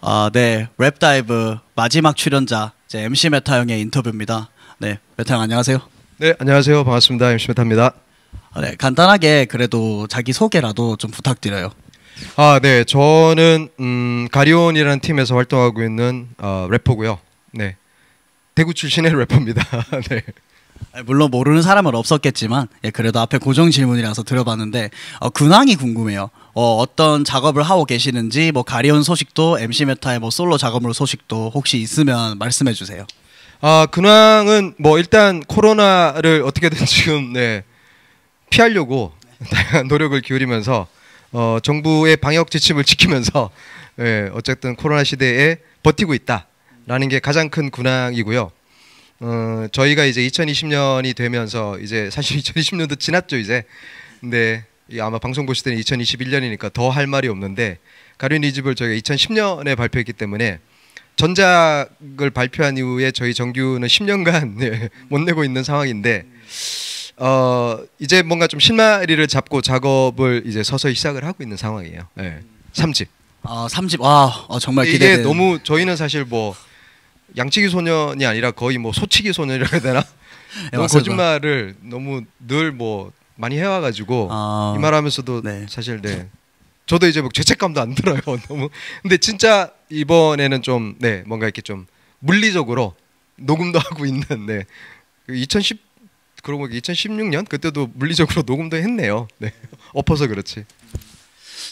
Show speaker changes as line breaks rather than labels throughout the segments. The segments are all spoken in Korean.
아, 네. 랩다이브 마지막 출연자 이제 MC 메타 형의 인터뷰입니다. 네, 메타 형 안녕하세요. 네, 안녕하세요. 반갑습니다. MC 메타입니다. 아, 네,
간단하게 그래도 자기 소개라도 좀 부탁드려요. 아, 네. 저는 음, 가리온이라는 팀에서 활동하고 있는 어, 래퍼고요. 네. 대구 출신의 래퍼입니다. 네. 예, 물론 모르는 사람은 없었겠지만 예, 그래도 앞에 고정
질문이라서 들어봤는데 어, 근황이 궁금해요. 어, 떤 작업을 하고 계시는지 뭐 가리온 소식도 MC 메타의 뭐 솔로 작업물 소식도 혹시 있으면 말씀해 주세요.
아 근황은 뭐 일단 코로나를 어떻게든 지금 네, 피하려고 네. 다양한 노력을 기울이면서 어, 정부의 방역 지침을 지키면서 예, 어쨌든 코로나 시대에 버티고 있다라는 게 가장 큰 근황이고요. 어, 저희가 이제 2020년이 되면서 이제 사실 2020년도 지났죠 이제. 근데 아마 방송 보실 때는 2021년이니까 더 할 말이 없는데 가린 리집을 저희가 2010년에 발표했기 때문에 전작을 발표한 이후에 저희 정규는 10년간 예, 못 내고 있는 상황인데 어, 이제 뭔가 좀 실마리를 잡고 작업을 이제 서서히 시작을 하고 있는 상황이에요. 네. 예, 3집. 아, 3집. 와, 아, 아, 정말 기대. 이게 너무 저희는 사실 뭐 양치기 소년이 아니라 거의 뭐 소치기 소년이라 해야 되나? 너무 예, 거짓말을 너무 늘 뭐 많이 해와가지고 아... 이 말하면서도 네. 사실 네 저도 이제 뭐 죄책감도 안 들어요 너무 근데 진짜 이번에는 좀 네 뭔가 이렇게 좀 물리적으로 녹음도 하고 있는 데네2010그런거 2016년 그때도 물리적으로 녹음도 했네요 네 엎어서 그렇지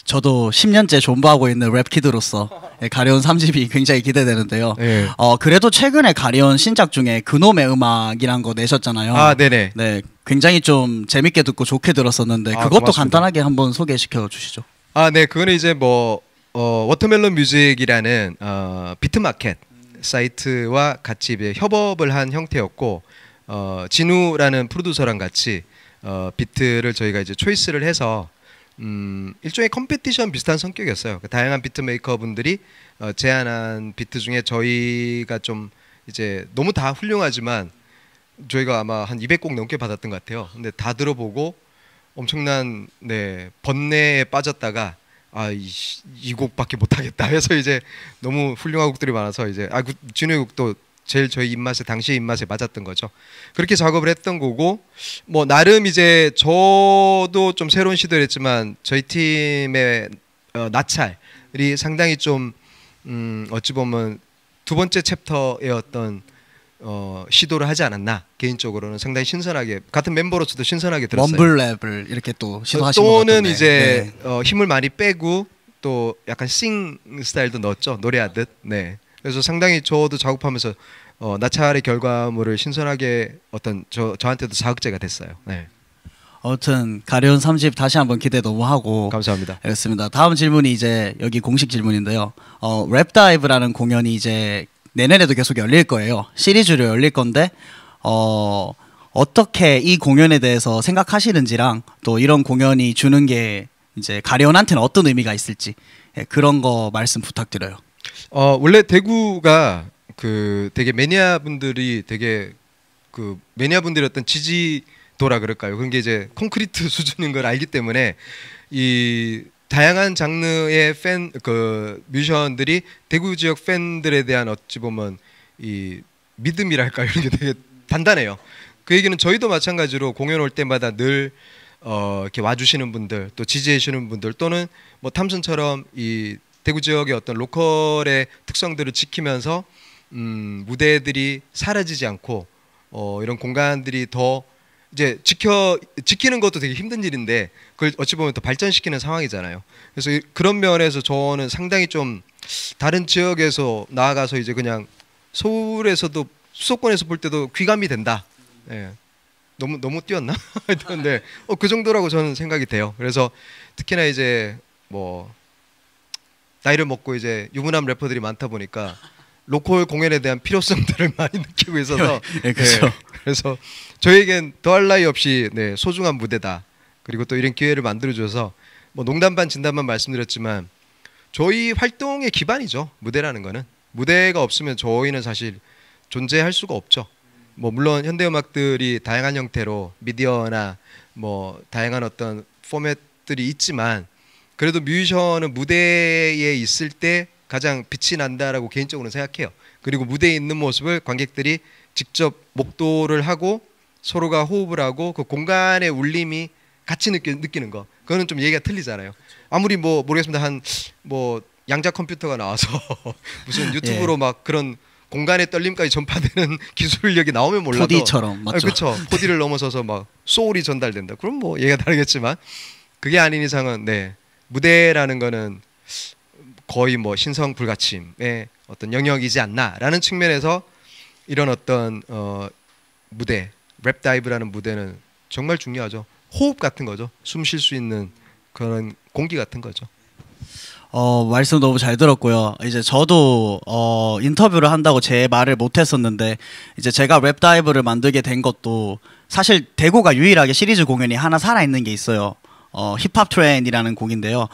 저도 10년째 존버하고 있는 랩키드로서 예, 가려운 3집이 굉장히 기대되는데요. 네. 어, 그래도 최근에 가려운 신작 중에 그놈의 음악이란 거 내셨잖아요. 아, 네네. 네. 굉장히 좀 재밌게 듣고 좋게 들었었는데 아, 그것도 고맙습니다. 간단하게 한번 소개시켜 주시죠.
아, 네. 그거는 이제 뭐 어, 워터멜론 뮤직이라는 어, 비트마켓 사이트와 같이 이제 협업을 한 형태였고 어, 진우라는 프로듀서랑 같이 어, 비트를 저희가 이제 초이스를 해서 음, 일종의 컴피티션 비슷한 성격이었어요. 그 다양한 비트 메이커 분들이 어, 제안한 비트 중에 저희가 좀 이제 너무 다 훌륭하지만 저희가 아마 한 200곡 넘게 받았던 것 같아요. 근데 다 들어보고 엄청난 네, 번뇌에 빠졌다가 아, 이, 곡밖에 못 하겠다 해서 이제 너무 훌륭한 곡들이 많아서 이제 아, 그, 진우 곡도 제일 저희 입맛에 당시 입맛에 맞았던 거죠. 그렇게 작업을 했던 거고 뭐 나름 이제 저도 좀 새로운 시도를 했지만 저희 팀의 어, 나찰이 상당히 좀 음, 어찌 보면 두 번째 챕터의 어떤 어, 시도를 하지 않았나 개인적으로는 상당히 신선하게 같은 멤버로서도 신선하게 들었어요. 럼블랩을
이렇게 또 시도하신 어, 또는 이제
네. 어, 힘을 많이 빼고 또 약간 싱 스타일도 넣었죠 노래하듯. 네. 그래서 상당히 저도 작업하면서 어, 나찰의 결과물을 신선하게 어떤 저 저한테도 자극제가 됐어요. 네. 아무튼
가려운 30 다시 한번 기대 너무 하고 감사합니다. 알겠습니다. 다음 질문이 이제 여기 공식 질문인데요. 어, 랩다이브라는 공연이 이제 내년에도 계속 열릴 거예요. 시리즈로 열릴 건데 어, 어떻게 이 공연에 대해서 생각하시는지랑 또 이런 공연이 주는 게 이제 가려운한테는 어떤 의미가 있을지 예, 그런 거 말씀 부탁드려요.
어, 원래 대구가 그 되게 매니아 분들이 되게 그 매니아 분들이 어떤 지지도라 그럴까요? 그런 게 이제 콘크리트 수준인 걸 알기 때문에 이 다양한 장르의 팬 그 뮤지션들이 대구 지역 팬들에 대한 어찌 보면 이 믿음이랄까 요이게 되게 단단해요. 그 얘기는 저희도 마찬가지로 공연 올 때마다 늘 어, 이렇게 와주시는 분들 또 지지해주시는 분들 또는 뭐 탐슨처럼 이 대구 지역의 어떤 로컬의 특성들을 지키면서 음, 무대들이 사라지지 않고 어, 이런 공간들이 더 이제 지켜 지키는 것도 되게 힘든 일인데 그걸 어찌 보면 더 발전시키는 상황이잖아요. 그래서 그런 면에서 저는 상당히 좀 다른 지역에서 나아가서 이제 그냥 서울에서도 수도권에서 볼 때도 귀감이 된다. 예. 너무 너무 뛰었나? 근데 네. 어, 그 정도라고 저는 생각이 돼요. 그래서 특히나 이제 뭐 나이를 먹고 이제 유부남 래퍼들이 많다 보니까 로컬 공연에 대한 필요성들을 많이 느끼고 있어서 네, 그렇죠. 네, 그래서 저에겐 더할 나위 없이 네, 소중한 무대다. 그리고 또 이런 기회를 만들어줘서 뭐 농담 반 진담 반 말씀드렸지만 저희 활동의 기반이죠 무대라는 거는 무대가 없으면 저희는 사실 존재할 수가 없죠. 뭐 물론 현대 음악들이 다양한 형태로 미디어나 뭐 다양한 어떤 포맷들이 있지만 그래도 뮤지션은 무대에 있을 때 가장 빛이 난다라고 개인적으로 생각해요. 그리고 무대에 있는 모습을 관객들이 직접 목도를 하고 서로가 호흡을 하고 그 공간의 울림이 같이 느끼, 느끼는 거. 그거는 좀 얘기가 틀리잖아요. 아무리 뭐 모르겠습니다. 한 뭐 양자 컴퓨터가 나와서 무슨 예. 유튜브로 예. 막 그런 공간의 떨림까지 전파되는 기술력이 나오면 몰라도 4D처럼 아, 맞죠. 그렇죠. 4D를 넘어서서 막 소울이 전달된다. 그럼 뭐 얘가 기 다르겠지만 그게 아닌 이상은 네. 무대라는 거는 거의 뭐 신성 불가침의 어떤 영역이지 않나라는 측면에서 이런 어떤 어, 무대 랩 다이브라는 무대는 정말 중요하죠. 호흡 같은 거죠. 숨 쉴 수 있는 그런 공기 같은 거죠.
어, 말씀 너무 잘 들었고요. 이제 저도 어, 인터뷰를 한다고 제 말을 못 했었는데 이제 제가 웹다이브를 만들게 된 것도 사실 대구가 유일하게 시리즈 공연이 하나 살아 있는 게 있어요. 어, 힙합 트렌이라는 곡인데요.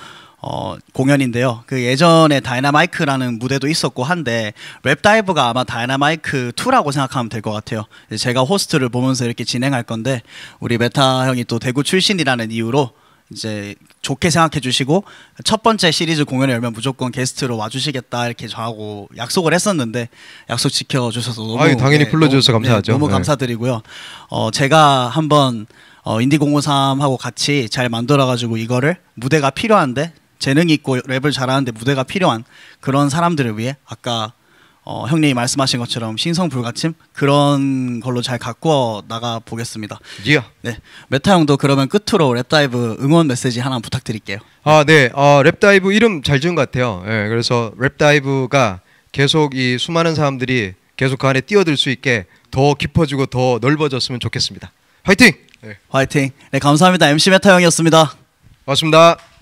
어, 공연인데요. 그 예전에 다이나마이크라는 무대도 있었고 한데 랩다이브가 아마 다이나마이크 2라고 생각하면 될 것 같아요. 제가 호스트를 보면서 이렇게 진행할 건데 우리 메타 형이 또 대구 출신이라는 이유로 이제 좋게 생각해 주시고 첫 번째 시리즈 공연을 열면 무조건 게스트로 와주시겠다 이렇게 저하고 약속을 했었는데 약속 지켜주셔서 너무 아유, 당연히 네, 불러주셔서 네, 감사하죠. 네, 너무 감사드리고요. 어, 제가 한번 어, 인디 공5삼하고 같이 잘 만들어가지고 이거를 무대가 필요한데 재능 있고 랩을 잘하는데 무대가 필요한 그런 사람들을 위해 아까 어, 형님이 말씀하신 것처럼 신성 불가침 그런 걸로 잘 갖고 나가 보겠습니다. 예. 네. 메타 형도 그러면 끝으로
랩다이브 응원 메시지 하나 부탁드릴게요. 아 네. 어, 랩다이브 이름 잘 지은 것 같아요. 네, 그래서 랩다이브가 계속 이 수많은 사람들이 계속 그 안에 뛰어들 수 있게 더 깊어지고 더 넓어졌으면 좋겠습니다. 화이팅! 네. 화이팅. 네 감사합니다. MC 메타 형이었습니다. 고맙습니다.